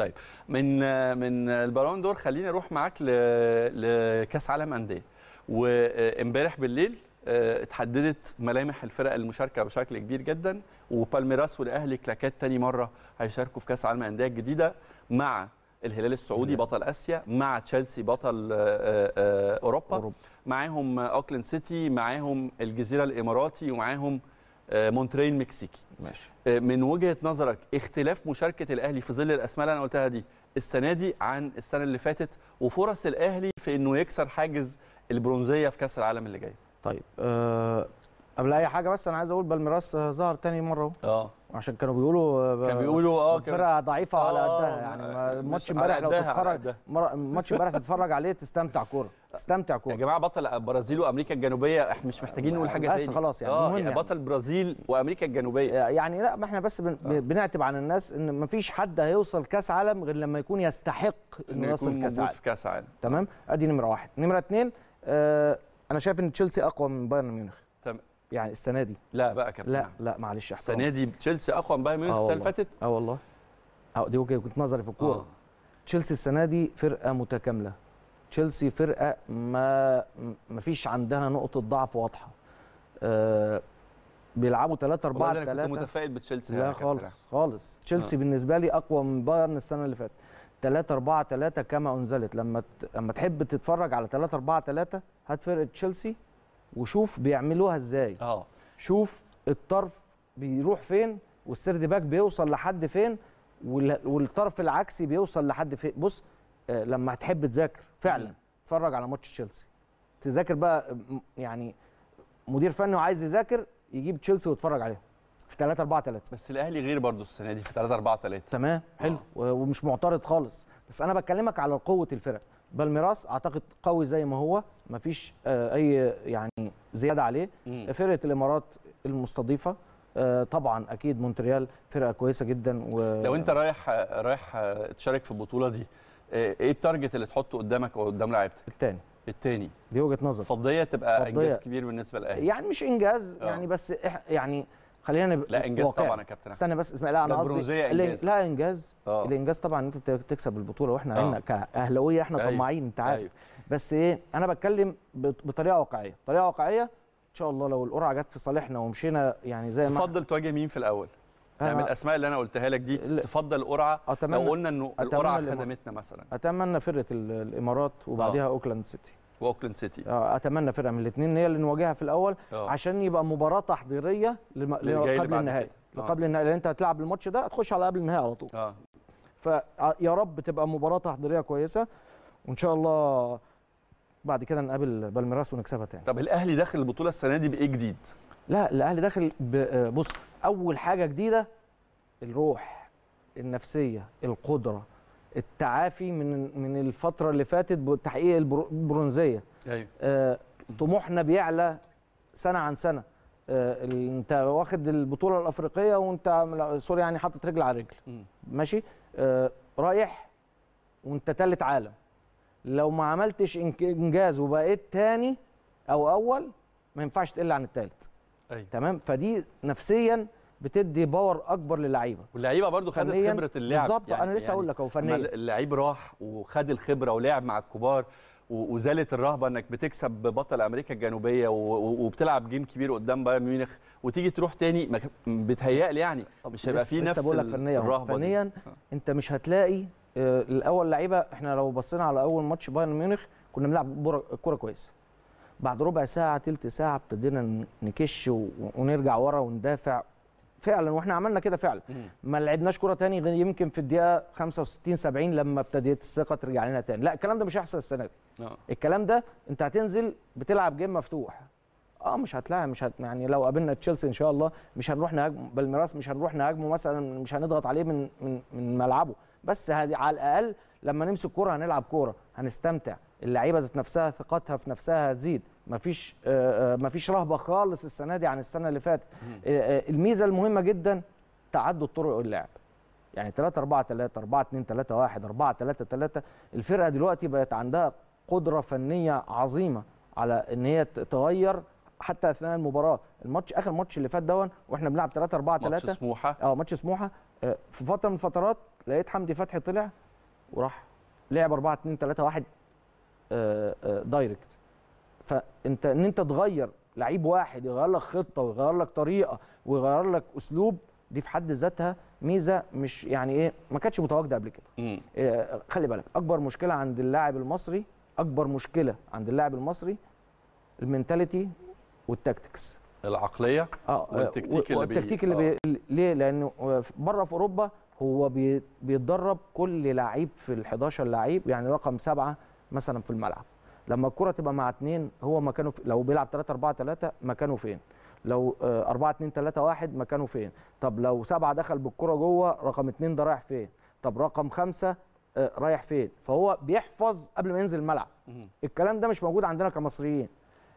طيب من من البالون دور خليني اروح معاك لكاس عالم انديه وامبارح بالليل آه، اتحددت ملامح الفرق المشاركه بشكل كبير جدا وبالميراس والاهلي كلاكات تاني مره هيشاركوا في كاس عالم الانديه الجديده مع الهلال السعودي بطل اسيا مع تشيلسي بطل آه، آه، اوروبا, أوروبا. معاهم اوكلاند سيتي معاهم الجزيره الاماراتي ومعاهم آه، مونترين مكسيكي ماشي آه، من وجهه نظرك اختلاف مشاركه الاهلي في ظل الاسماء اللي انا قلتها دي السنه دي عن السنه اللي فاتت وفرص الاهلي في انه يكسر حاجز البرونزيه في كاس العالم اللي جاي طيب أه قبل اي حاجه بس انا عايز اقول بالميراس آه، ظهر تاني مره اهو اه عشان كانوا بيقولوا كانوا بيقولوا اه فرقه ضعيفه آه يعني على قدها يعني الماتش امبارح لو تتفرج الماتش امبارح تتفرج عليه تستمتع كوره تستمتع كوره يا جماعه بطل البرازيل وامريكا الجنوبيه احنا مش محتاجين نقول حاجه ثانيه بس خلاص يعني, آه يعني, يعني بطل البرازيل وامريكا الجنوبيه آه، يعني لا ما احنا بس بن آه. بنعتب عن الناس ان ما فيش حد هيوصل كاس عالم غير لما يكون يستحق انه يوصل كاس عالم في كاس عالم تمام ادي نمره واحد نمره اثنين آه انا شايف ان تشيلسي اقوى من بايرن ميونخ يعني السنه دي لا بقى كابتن لا لا معلش احترام السنه دي تشيلسي اقوى من بايرن ميونخ آه، السنه اللي فاتت اه والله اه دي وجهه نظري في الكوره آه. تشيلسي السنه دي فرقه متكامله تشيلسي فرقه ما ما فيش عندها نقطه ضعف واضحه أه بيلعبوا 3 4 3 انا كنت متفائل بتشيلسي لا يعني خالص كترة. خالص تشيلسي آه. بالنسبه لي اقوى من بايرن السنه اللي فاتت 3 4 3 كما انزلت لما لما تحب تتفرج على 3 4 3 هات فرقه تشيلسي وشوف بيعملوها ازاي اه شوف الطرف بيروح فين والسيرد باك بيوصل لحد فين والطرف العكسي بيوصل لحد فين بص آه، لما هتحب تذاكر فعلا اتفرج على ماتش تشيلسي تذاكر بقى يعني مدير فني وعايز يذاكر يجيب تشيلسي ويتفرج عليهم في 3 4 3 بس الاهلي غير برضه السنه دي في 3 4 3 تمام حلو آه. ومش معترض خالص بس انا بكلمك على قوه الفرق بالميراس اعتقد قوي زي ما هو مفيش آه، اي يعني زياده عليه فرقه الامارات المستضيفه آه، طبعا اكيد مونتريال فرقه كويسه جدا و... لو انت رايح رايح آه، تشارك في البطوله دي ايه التارجت اللي تحطه قدامك وقدام لعيبتك الثاني الثاني دي وجهه نظر فضيه تبقى فضية. انجاز كبير بالنسبه للاهلي يعني مش انجاز أوه. يعني بس يعني خلينا نبقى لا انجاز واقع. طبعا يا كابتن استنى بس اسمع لا انا قصدي إنجاز. لا انجاز آه. الانجاز طبعا انت تكسب البطوله واحنا آه. عندنا كاهلاويه احنا أيوه. طماعين انت عارف أيوه. بس ايه انا بتكلم بطريقه واقعيه طريقه واقعيه ان شاء الله لو القرعه جت في صالحنا ومشينا يعني زي ما تفضل تواجه مين في الاول آه. يعني من الاسماء اللي انا قلتها لك دي تفضل قرعه لو قلنا انه القرعه خدمتنا مثلا اتمنى فرقه الامارات وبعديها اوكلاند سيتي واوكلاند سيتي اه اتمنى فرقه من الاثنين هي اللي نواجهها في الاول أوه. عشان يبقى مباراه تحضيريه لم... قبل النهائي قبل آه. النهائي لان انت هتلعب الماتش ده هتخش على قبل النهائي على طول اه فيا آه، رب تبقى مباراه تحضيريه كويسه وان شاء الله بعد كده نقابل بالميراس ونكسبها تاني طب الاهلي داخل البطوله السنه دي بايه جديد لا الاهلي داخل آه، بص اول حاجه جديده الروح النفسيه القدره التعافي من من الفتره اللي فاتت بتحقيق البرونزيه ايوه آه طموحنا بيعلى سنه عن سنه آه انت واخد البطوله الافريقيه وانت سوري يعني حاطط رجل على رجل م. ماشي آه رايح وانت تالت عالم لو ما عملتش انجاز وبقيت تاني او اول ما ينفعش تقل عن التالت أيوة. تمام فدي نفسيا بتدي باور اكبر للعيبه واللعيبه برضو خدت خبره اللعب بالظبط يعني انا لسه يعني اقول لك هو فنيا اللعيب راح وخد الخبره ولعب مع الكبار وزالت الرهبه انك بتكسب بطل امريكا الجنوبيه وبتلعب جيم كبير قدام بايرن ميونخ وتيجي تروح تاني بتهيألي يعني مش هيبقى في نفس بقول لك فنيا الرهبه فنيا دي. اه. انت مش هتلاقي آه، الاول لعيبه احنا لو بصينا على اول ماتش بايرن ميونخ كنا بنلعب كوره كويسه بعد ربع ساعه تلت ساعه ابتدينا نكش ونرجع ورا وندافع فعلا واحنا عملنا كده فعلا ما لعبناش كره تاني غير يمكن في الدقيقه 65 70 لما ابتديت الثقه ترجع لنا تاني لا الكلام ده مش هيحصل السنه دي آه. الكلام ده انت هتنزل بتلعب جيم مفتوح اه مش هتلاعب مش هت... يعني لو قابلنا تشيلسي ان شاء الله مش هنروح نهاجمه بالميراث مش هنروح نهاجمه مثلا مش هنضغط عليه من من, من ملعبه بس هدي على الاقل لما نمسك كوره هنلعب كوره هنستمتع اللعيبه ذات نفسها ثقتها في نفسها هتزيد مفيش آه، آه، مفيش رهبه خالص السنه دي عن السنه اللي فاتت آه، الميزه المهمه جدا تعدد طرق اللعب يعني 3 4 3 4 2 3 1 4 3 3 الفرقه دلوقتي بقت عندها قدره فنيه عظيمه على ان هي تغير حتى اثناء المباراه الماتش اخر ماتش اللي فات دون واحنا بنلعب 3 4 3 ماتش سموحه اه ماتش سموحه في فتره من الفترات لقيت حمدي فتحي طلع وراح لعب 4 2 3 1 دايركت فانت ان انت تغير لعيب واحد يغير لك خطه ويغير لك طريقه ويغير لك اسلوب دي في حد ذاتها ميزه مش يعني ايه ما كانتش متواجده قبل كده إيه خلي بالك اكبر مشكله عند اللاعب المصري اكبر مشكله عند اللاعب المصري المينتاليتي والتاكتكس العقليه اه والتكتيك اللي والتكتيك اللي آه. بي... آه. ليه لانه بره في اوروبا هو بي... بيتدرب كل لعيب في ال 11 لعيب يعني رقم سبعه مثلا في الملعب لما الكره تبقى مع اثنين هو مكانه لو بيلعب 3 4 3 مكانه فين لو 4 2 3 1 مكانه فين طب لو سبعة دخل بالكره جوه رقم اثنين ده رايح فين طب رقم خمسة آه، رايح فين فهو بيحفظ قبل ما ينزل الملعب الكلام ده مش موجود عندنا كمصريين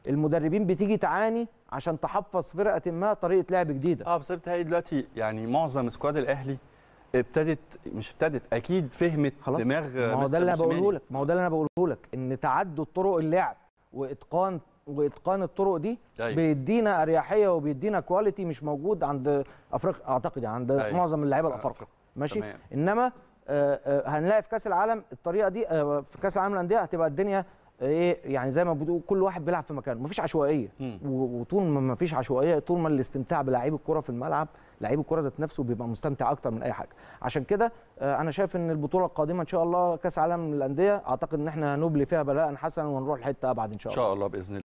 المدربين بتيجي تعاني عشان تحفظ فرقه ما طريقه لعب جديده اه بس بتهيألي دلوقتي يعني معظم سكواد الاهلي ابتدت مش ابتدت اكيد فهمت خلاص دماغ ما هو ده اللي انا بقوله لك ما هو ده اللي انا بقوله لك ان تعدد طرق اللعب واتقان واتقان الطرق دي أيوة. بيدينا اريحيه وبيدينا كواليتي مش موجود عند افريقيا اعتقد يعني عند أيوة. معظم اللعيبه الافارقه ماشي تمام. انما آه، آه، هنلاقي في كاس العالم الطريقه دي آه، في كاس العالم الانديه هتبقى الدنيا ايه يعني زي ما بتقول كل واحد بيلعب في مكانه مفيش عشوائيه وطول ما مفيش عشوائيه طول ما الاستمتاع بلاعيب الكره في الملعب لعيب الكره ذات نفسه بيبقى مستمتع اكتر من اي حاجه عشان كده آه، انا شايف ان البطوله القادمه ان شاء الله كاس عالم للانديه اعتقد ان احنا هنبلي فيها بلاء حسنا ونروح لحته ابعد ان شاء الله ان شاء الله باذن الله